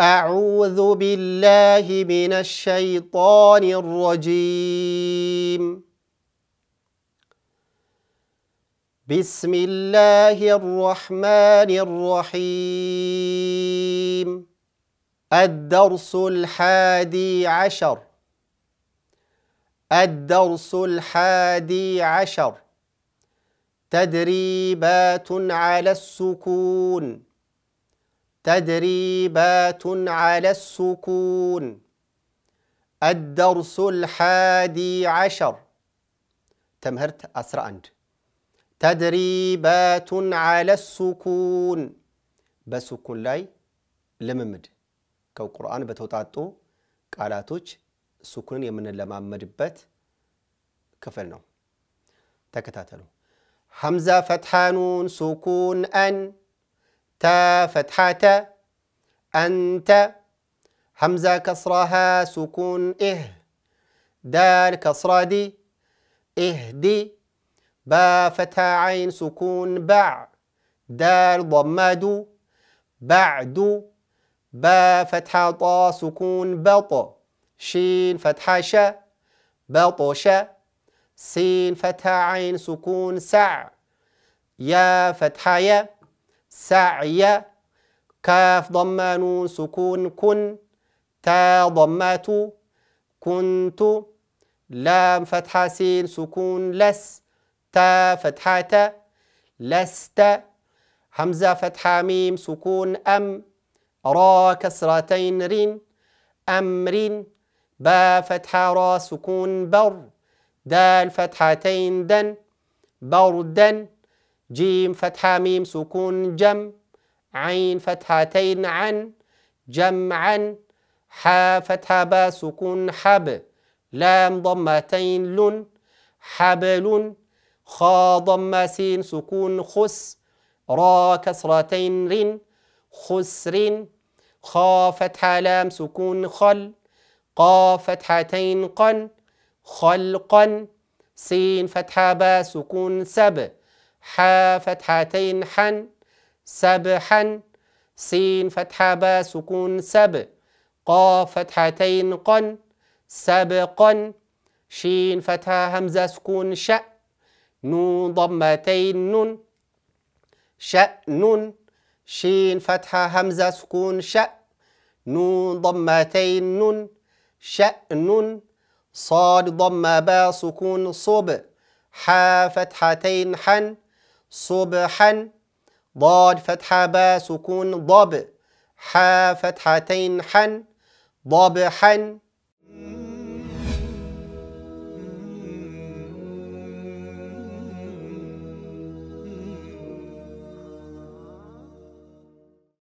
أعوذ بالله من الشيطان الرجيم بسم الله الرحمن الرحيم الدرس الحادي عشر الدرس الحادي عشر تدريبات على السكون تدريبات على السكون الدرس الحادي عشر تمهرت أسرع أنت تدريبات على السكون بسكون لاي لممد كو قرآن بتوتاتو قالاتوش سكون يمن لما مدبت كفلنو تكتاتلو حمزة فتحانون سكون أن تا فتحة أنت همزة كسرها سكون إه دال كسرة دي إهدي با فتحة عين سكون بع دال ضمة دو بعد با فتحة طا سكون بط شين فتحة شا بطش سين فتحة عين سكون سع يا فتحة يا سعي كاف ضمان سكون كن تا ضمات كنت لام فتحة سين سكون لس تا فتحة لست همزة فتحة ميم سكون أم را كسرتين رين أمر با فتحة را سكون بر دال فتحتين دن بردن جيم فتحة ميم سكون جم عين فتحتين عن جمعا حا فتحة با سكون حب لام ضمتين لن حبل خا ضم سين سكون خس را كسرتين رن خسر خا فتحة لام سكون خل قا فتحتين قن خلقا سين فتحة با سكون سب ح فتحتين حن سبحا سين فتحة با سكون سب ق فتحتين قن سبقا شين فتحة همزة سكون شأ نون ضمتين نون شأن شين فتحة همزة سكون شأ نون ضمتين نون شأن صاد ضم با سكون صب ح فتحتين حن صبحا ضاد فتحة با سكون ضب حا فتحتين حن ضبحا